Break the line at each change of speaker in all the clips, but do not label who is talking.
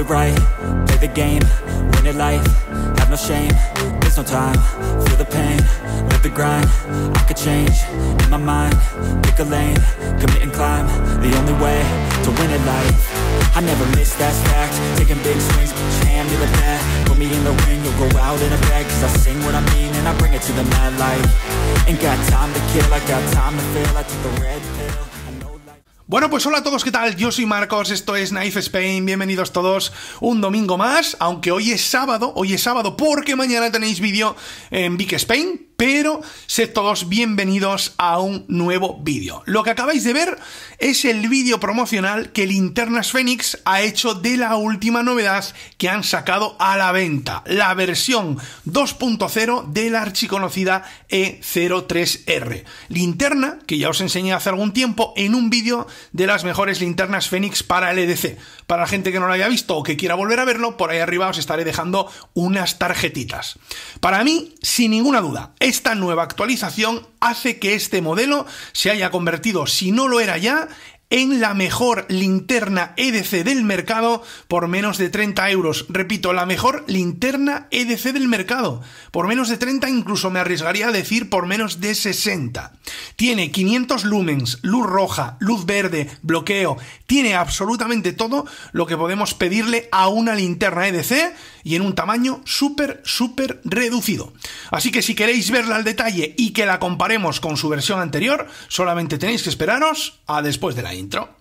it right Play the game, win it life Have no shame, there's no time Feel the pain, live the grind I could change, in my mind Pick a lane, commit and climb The only way to win it life I never miss, that fact Taking big swings, put your hand to the bat Put me in the ring, you'll go out in a bag Cause I sing what I mean and I bring it to the mad light Ain't got time to kill, I got time to feel I took the red pill Bueno, pues hola a todos, ¿qué tal? Yo soy Marcos, esto es Knife Spain, bienvenidos todos un domingo más, aunque hoy es sábado, hoy es sábado porque mañana tenéis vídeo en Big Spain, pero sed todos bienvenidos a un nuevo vídeo. Lo que acabáis de ver es el vídeo promocional que Linternas Fénix ha hecho de la última novedad que han sacado a la venta, la versión 2.0 de la archiconocida E03R. Linterna que ya os enseñé hace algún tiempo en un vídeo de las mejores linternas Fénix para LDC. E para la gente que no lo haya visto o que quiera volver a verlo, por ahí arriba os estaré dejando unas tarjetitas. Para mí, sin ninguna duda, esta nueva actualización hace que este modelo se haya convertido, si no lo era ya, en la mejor linterna EDC del mercado por menos de 30 euros. Repito, la mejor linterna EDC del mercado por menos de 30, incluso me arriesgaría a decir por menos de 60. Tiene 500 lumens, luz roja, luz verde, bloqueo, tiene absolutamente todo lo que podemos pedirle a una linterna EDC y en un tamaño súper, súper reducido. Así que si queréis verla al detalle y que la comparemos con su versión anterior, solamente tenéis que esperaros a después de la dentro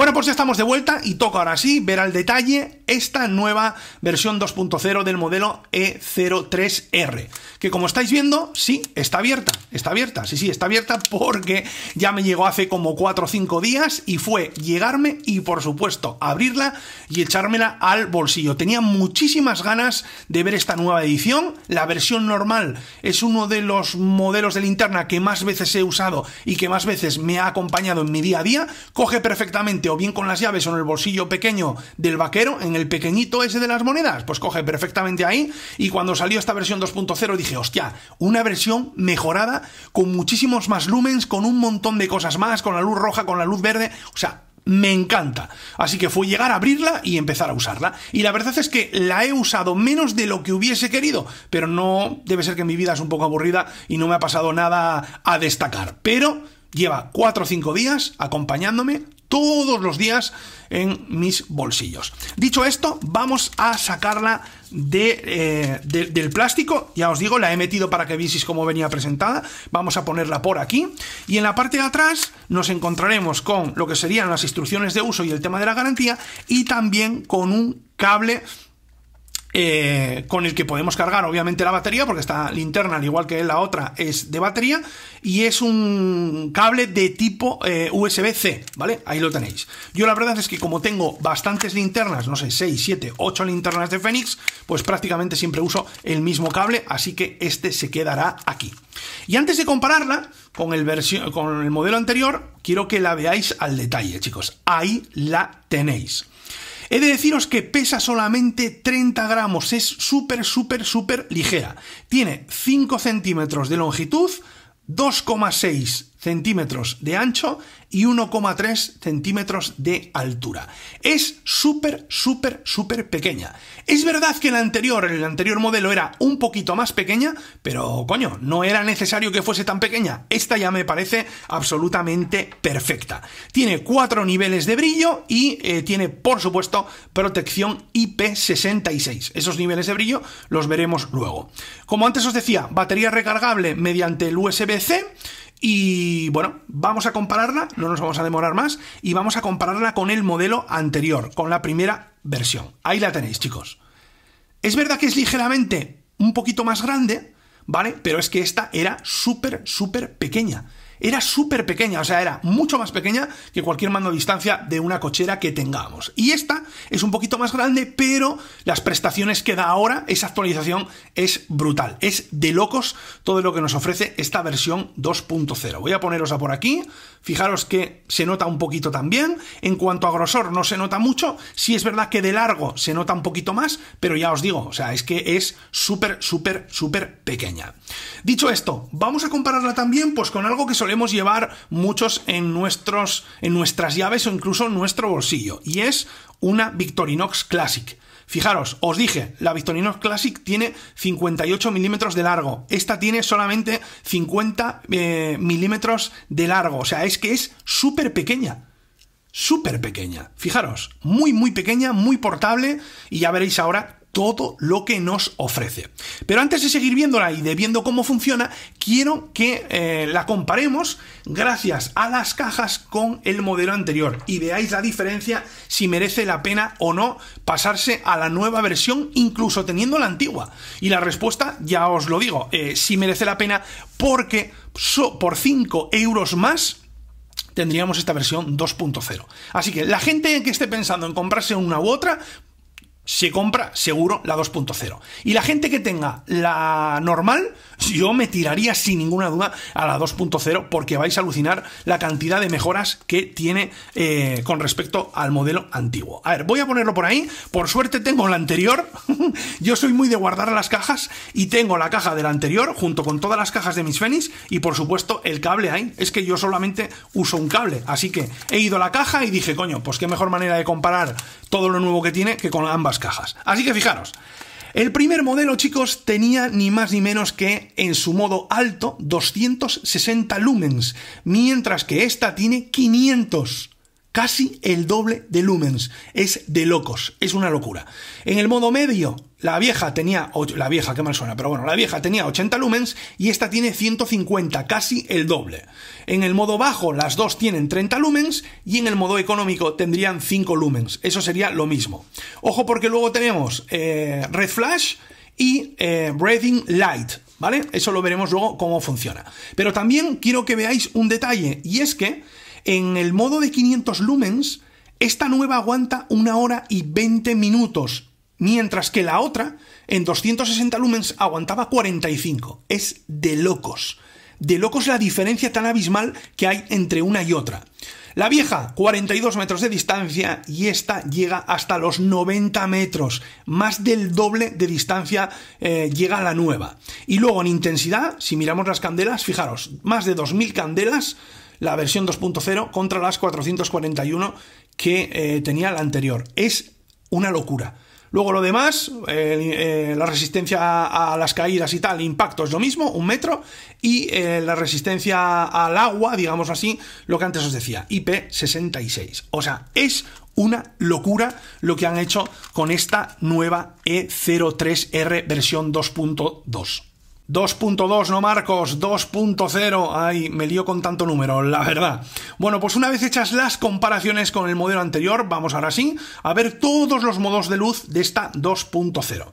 Bueno, pues ya estamos de vuelta y toca ahora sí ver al detalle esta nueva versión 2.0 del modelo E03R, que como estáis viendo, sí, está abierta, está abierta, sí, sí, está abierta porque ya me llegó hace como 4 o 5 días y fue llegarme y por supuesto abrirla y echármela al bolsillo. Tenía muchísimas ganas de ver esta nueva edición, la versión normal es uno de los modelos de linterna que más veces he usado y que más veces me ha acompañado en mi día a día, coge perfectamente bien con las llaves o en el bolsillo pequeño del vaquero, en el pequeñito ese de las monedas, pues coge perfectamente ahí. Y cuando salió esta versión 2.0 dije, hostia, una versión mejorada, con muchísimos más lumens, con un montón de cosas más, con la luz roja, con la luz verde, o sea, me encanta. Así que fue llegar a abrirla y empezar a usarla. Y la verdad es que la he usado menos de lo que hubiese querido, pero no debe ser que mi vida es un poco aburrida y no me ha pasado nada a destacar. Pero lleva 4 o 5 días acompañándome todos los días en mis bolsillos. Dicho esto, vamos a sacarla eh, del plástico. Ya os digo, la he metido para que visis cómo venía presentada. Vamos a ponerla por aquí. Y en la parte de atrás nos encontraremos con lo que serían las instrucciones de uso y el tema de la garantía y también con un cable eh, con el que podemos cargar obviamente la batería, porque esta linterna, al igual que la otra, es de batería, y es un cable de tipo eh, USB-C, ¿vale? Ahí lo tenéis. Yo la verdad es que como tengo bastantes linternas, no sé, 6, 7, 8 linternas de Fénix, pues prácticamente siempre uso el mismo cable, así que este se quedará aquí. Y antes de compararla con el, con el modelo anterior, quiero que la veáis al detalle, chicos. Ahí la tenéis. He de deciros que pesa solamente 30 gramos, es súper, súper, súper ligera. Tiene 5 centímetros de longitud, 2,6 centímetros de ancho y 1,3 centímetros de altura. Es súper, súper, súper pequeña. Es verdad que el anterior, el anterior modelo era un poquito más pequeña, pero coño, no era necesario que fuese tan pequeña. Esta ya me parece absolutamente perfecta. Tiene cuatro niveles de brillo y eh, tiene, por supuesto, protección IP66. Esos niveles de brillo los veremos luego. Como antes os decía, batería recargable mediante el USB-C. Y bueno, vamos a compararla, no nos vamos a demorar más, y vamos a compararla con el modelo anterior, con la primera versión. Ahí la tenéis, chicos. Es verdad que es ligeramente un poquito más grande, ¿vale? Pero es que esta era súper, súper pequeña era súper pequeña, o sea, era mucho más pequeña que cualquier mando a distancia de una cochera que tengamos. Y esta es un poquito más grande, pero las prestaciones que da ahora, esa actualización es brutal. Es de locos todo lo que nos ofrece esta versión 2.0. Voy a poneros a por aquí. Fijaros que se nota un poquito también. En cuanto a grosor, no se nota mucho. Sí es verdad que de largo se nota un poquito más, pero ya os digo, o sea, es que es súper, súper, súper pequeña. Dicho esto, vamos a compararla también pues con algo que podemos llevar muchos en, nuestros, en nuestras llaves o incluso en nuestro bolsillo, y es una Victorinox Classic. Fijaros, os dije, la Victorinox Classic tiene 58 milímetros de largo. Esta tiene solamente 50 eh, milímetros de largo. O sea, es que es súper pequeña. Súper pequeña. Fijaros, muy, muy pequeña, muy portable. Y ya veréis ahora todo lo que nos ofrece. Pero antes de seguir viéndola y de viendo cómo funciona, quiero que eh, la comparemos gracias a las cajas con el modelo anterior y veáis la diferencia si merece la pena o no pasarse a la nueva versión, incluso teniendo la antigua. Y la respuesta, ya os lo digo, eh, si merece la pena porque por 5 euros más tendríamos esta versión 2.0. Así que la gente que esté pensando en comprarse una u otra se compra seguro la 2.0. Y la gente que tenga la normal, yo me tiraría sin ninguna duda a la 2.0 porque vais a alucinar la cantidad de mejoras que tiene eh, con respecto al modelo antiguo. A ver, voy a ponerlo por ahí. Por suerte tengo la anterior. yo soy muy de guardar las cajas y tengo la caja de la anterior junto con todas las cajas de mis Fenix y por supuesto el cable ahí. Es que yo solamente uso un cable. Así que he ido a la caja y dije, coño, pues qué mejor manera de comparar todo lo nuevo que tiene que con ambas cajas. Así que fijaros, el primer modelo, chicos, tenía ni más ni menos que en su modo alto 260 lumens, mientras que esta tiene 500 casi el doble de lumens. Es de locos, es una locura. En el modo medio, la vieja tenía, la vieja, qué mal suena, pero bueno, la vieja tenía 80 lumens y esta tiene 150, casi el doble. En el modo bajo, las dos tienen 30 lumens y en el modo económico tendrían 5 lumens. Eso sería lo mismo. Ojo porque luego tenemos eh, Red Flash y eh, Breathing Light, ¿vale? Eso lo veremos luego cómo funciona. Pero también quiero que veáis un detalle y es que en el modo de 500 lumens, esta nueva aguanta una hora y 20 minutos, mientras que la otra, en 260 lumens, aguantaba 45. Es de locos. De locos la diferencia tan abismal que hay entre una y otra. La vieja, 42 metros de distancia y esta llega hasta los 90 metros, más del doble de distancia eh, llega la nueva. Y luego en intensidad, si miramos las candelas, fijaros, más de 2.000 candelas la versión 2.0 contra las 441 que eh, tenía la anterior. Es una locura. Luego lo demás, eh, la resistencia a, las caídas y tal, impacto es lo mismo, un metro, y eh, la resistencia al agua, digamos así, lo que antes os decía, IP66. O sea, es una locura lo que han hecho con esta nueva E03R versión 2.2. 2.2, no Marcos, 2.0. Ay, me lío con tanto número, la verdad. Bueno, pues una vez hechas las comparaciones con el modelo anterior, vamos ahora sí a ver todos los modos de luz de esta 2.0.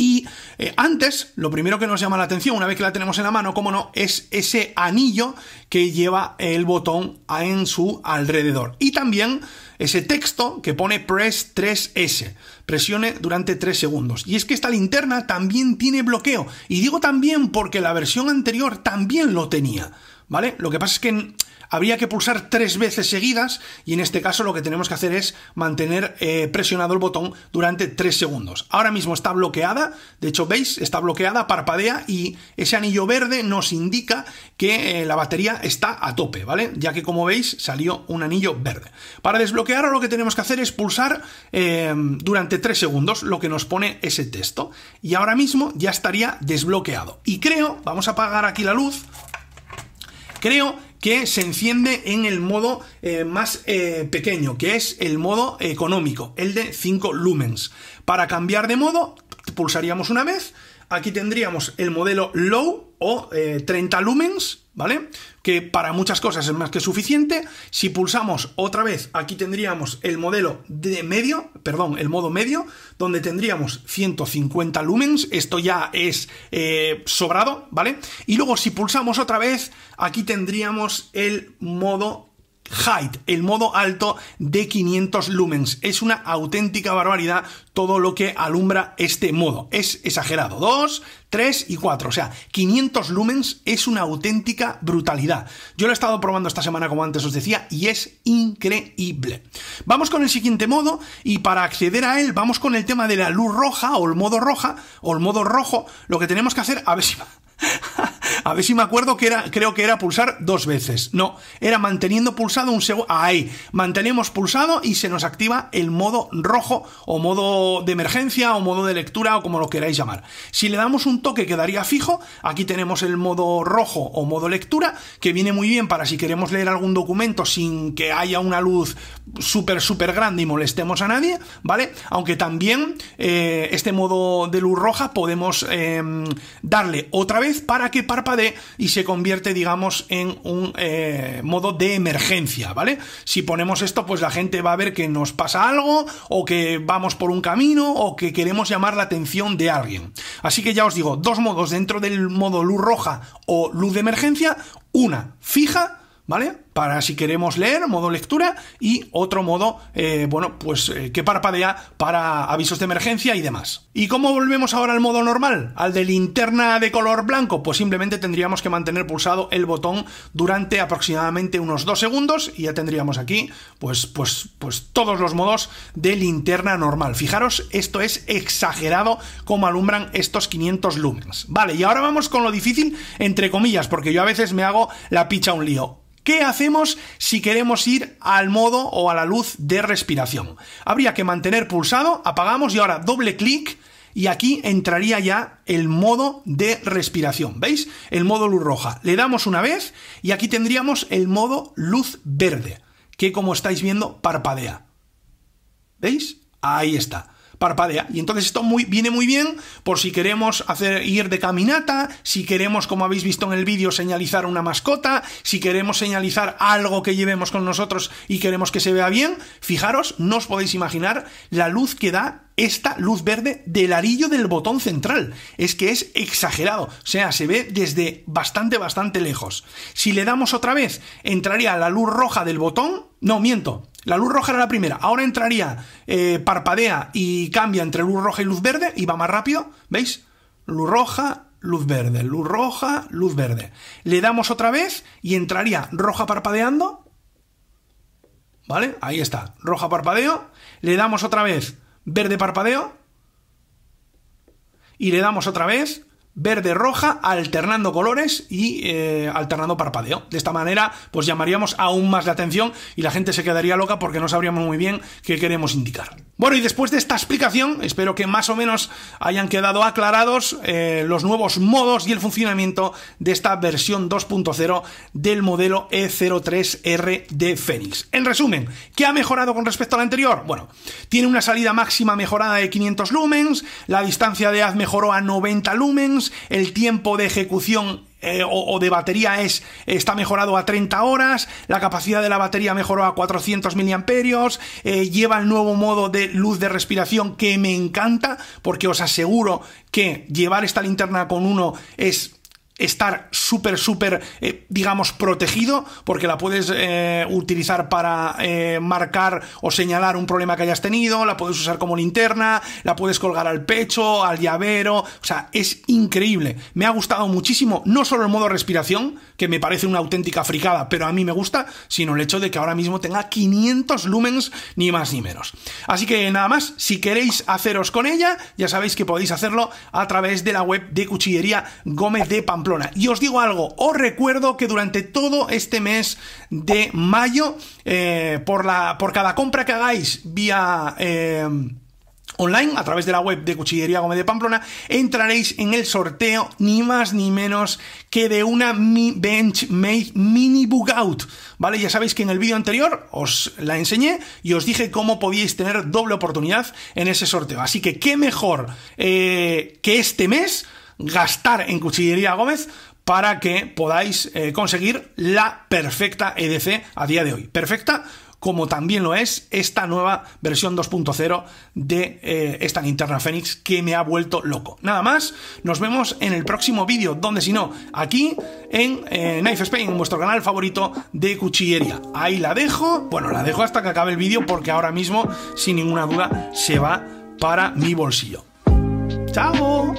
Y eh, antes, lo primero que nos llama la atención, una vez que la tenemos en la mano, como no, es ese anillo que lleva el botón en su alrededor. Y también ese texto que pone Press 3S. Presione durante 3 segundos. Y es que esta linterna también tiene bloqueo. Y digo también porque la versión anterior también lo tenía. ¿Vale? Lo que pasa es que habría que pulsar tres veces seguidas y en este caso lo que tenemos que hacer es mantener eh, presionado el botón durante tres segundos. Ahora mismo está bloqueada, de hecho veis, está bloqueada, parpadea y ese anillo verde nos indica que eh, la batería está a tope, ¿vale? Ya que como veis salió un anillo verde. Para desbloquear lo que tenemos que hacer es pulsar eh, durante tres segundos lo que nos pone ese texto y ahora mismo ya estaría desbloqueado. Y creo, vamos a apagar aquí la luz, creo que se enciende en el modo eh, más eh, pequeño, que es el modo económico, el de 5 lumens. Para cambiar de modo, pulsaríamos una vez Aquí tendríamos el modelo low o 30 eh, lumens, ¿vale? Que para muchas cosas es más que suficiente. Si pulsamos otra vez, aquí tendríamos el modelo de medio, perdón, el modo medio, donde tendríamos 150 lumens. Esto ya es eh, sobrado, ¿vale? Y luego si pulsamos otra vez, aquí tendríamos el modo Height, el modo alto de 500 lumens. Es una auténtica barbaridad todo lo que alumbra este modo. Es exagerado. 2, 3 y 4. O sea, 500 lumens es una auténtica brutalidad. Yo lo he estado probando esta semana, como antes os decía, y es increíble. Vamos con el siguiente modo, y para acceder a él, vamos con el tema de la luz roja, o el modo roja, o el modo rojo. Lo que tenemos que hacer, a ver si, A ver si me acuerdo que era, creo que era pulsar dos veces. No, era manteniendo pulsado un segundo. Ahí, mantenemos pulsado y se nos activa el modo rojo o modo de emergencia o modo de lectura o como lo queráis llamar. Si le damos un toque quedaría fijo, aquí tenemos el modo rojo o modo lectura, que viene muy bien para si queremos leer algún documento sin que haya una luz súper, súper grande y molestemos a nadie, ¿vale? Aunque también eh, este modo de luz roja podemos em, darle otra vez para que parpadee y se convierte, digamos, en un eh, modo de emergencia, ¿vale? Si ponemos esto, pues la gente va a ver que nos pasa algo, o que vamos por un camino, o que queremos llamar la atención de alguien. Así que ya os digo, dos modos dentro del modo luz roja o luz de emergencia, una fija, ¿vale? para si queremos leer, modo lectura, y otro modo, eh, bueno, pues eh, que parpadea para avisos de emergencia y demás. ¿Y cómo volvemos ahora al modo normal? ¿Al de linterna de color blanco? Pues simplemente tendríamos que mantener pulsado el botón durante aproximadamente unos dos segundos y ya tendríamos aquí, pues, pues, pues todos los modos de linterna normal. Fijaros, esto es exagerado como alumbran estos 500 lumens. Vale, y ahora vamos con lo difícil, entre comillas, porque yo a veces me hago la picha un lío. ¿Qué hacemos si queremos ir al modo o a la luz de respiración? Habría que mantener pulsado, apagamos y ahora doble clic y aquí entraría ya el modo de respiración, ¿veis? El modo luz roja. Le damos una vez y aquí tendríamos el modo luz verde, que como estáis viendo parpadea. ¿Veis? Ahí está parpadea. Y entonces esto viene muy bien por si queremos hacer, ir de caminata, si queremos, como habéis visto en el vídeo, señalizar una mascota, si queremos señalizar algo que llevemos con nosotros y queremos que se vea bien. Fijaros, no os podéis imaginar la luz que da esta luz verde del arillo del botón central. Es que es exagerado, o sea, se ve desde bastante, bastante lejos. Si le damos otra vez, entraría la luz roja del botón, no, miento, la luz roja era la primera. Ahora entraría, eh, parpadea y cambia entre luz roja y luz verde y va más rápido. ¿Veis? Luz roja, luz verde, luz roja, luz verde. Le damos otra vez y entraría roja parpadeando. ¿Vale? Ahí está. Roja parpadeo. Le damos otra vez verde parpadeo. Y le damos otra vez verde-roja, alternando colores y eh, alternando parpadeo. De esta manera, pues llamaríamos aún más la atención y la gente se quedaría loca porque no sabríamos muy bien qué queremos indicar. Bueno, y después de esta explicación, espero que más o menos hayan quedado aclarados eh, los nuevos modos y el funcionamiento de esta versión 2.0 del modelo E03R de Fénix En resumen, ¿qué ha mejorado con respecto a la anterior? Bueno, tiene una salida máxima mejorada de 500 lumens, la distancia de haz mejoró a 90 lumens, el tiempo de ejecución eh, o, de batería es está mejorado a 30 horas, la capacidad de la batería mejoró a 400 miliamperios, eh, lleva el nuevo modo de luz de respiración que me encanta, porque os aseguro que llevar esta linterna con uno es estar súper, súper, eh, digamos, protegido, porque la puedes eh, utilizar para eh, marcar o señalar un problema que hayas tenido, la puedes usar como linterna, la puedes colgar al pecho, al llavero, o sea, es increíble. Me ha gustado muchísimo, no solo el modo respiración, que me parece una auténtica fricada, pero a mí me gusta, sino el hecho de que ahora mismo tenga 500 lumens, ni más ni menos. Así que nada más, si queréis haceros con ella, ya sabéis que podéis hacerlo a través de la web de Cuchillería Gómez de Pamplona y os digo algo, os recuerdo que durante todo este mes de mayo, eh, por, la, por cada compra que hagáis vía... Eh, online a través de la web de Cuchillería Gómez de Pamplona, entraréis en el sorteo ni más ni menos que de una Mi Bench Made Mini Bookout, ¿vale? Ya sabéis que en el vídeo anterior os la enseñé y os dije cómo podíais tener doble oportunidad en ese sorteo. Así que qué mejor eh, que este mes gastar en Cuchillería Gómez para que podáis eh, conseguir la perfecta EDC a día de hoy. Perfecta como también lo es esta nueva versión 2.0 de eh, esta linterna Fénix que me ha vuelto loco. Nada más, nos vemos en el próximo vídeo, donde si no, aquí en eh, Knife Spain, en vuestro canal favorito de cuchillería. Ahí la dejo, bueno, la dejo hasta que acabe el vídeo porque ahora mismo, sin ninguna duda, se va para mi bolsillo. ¡Chao!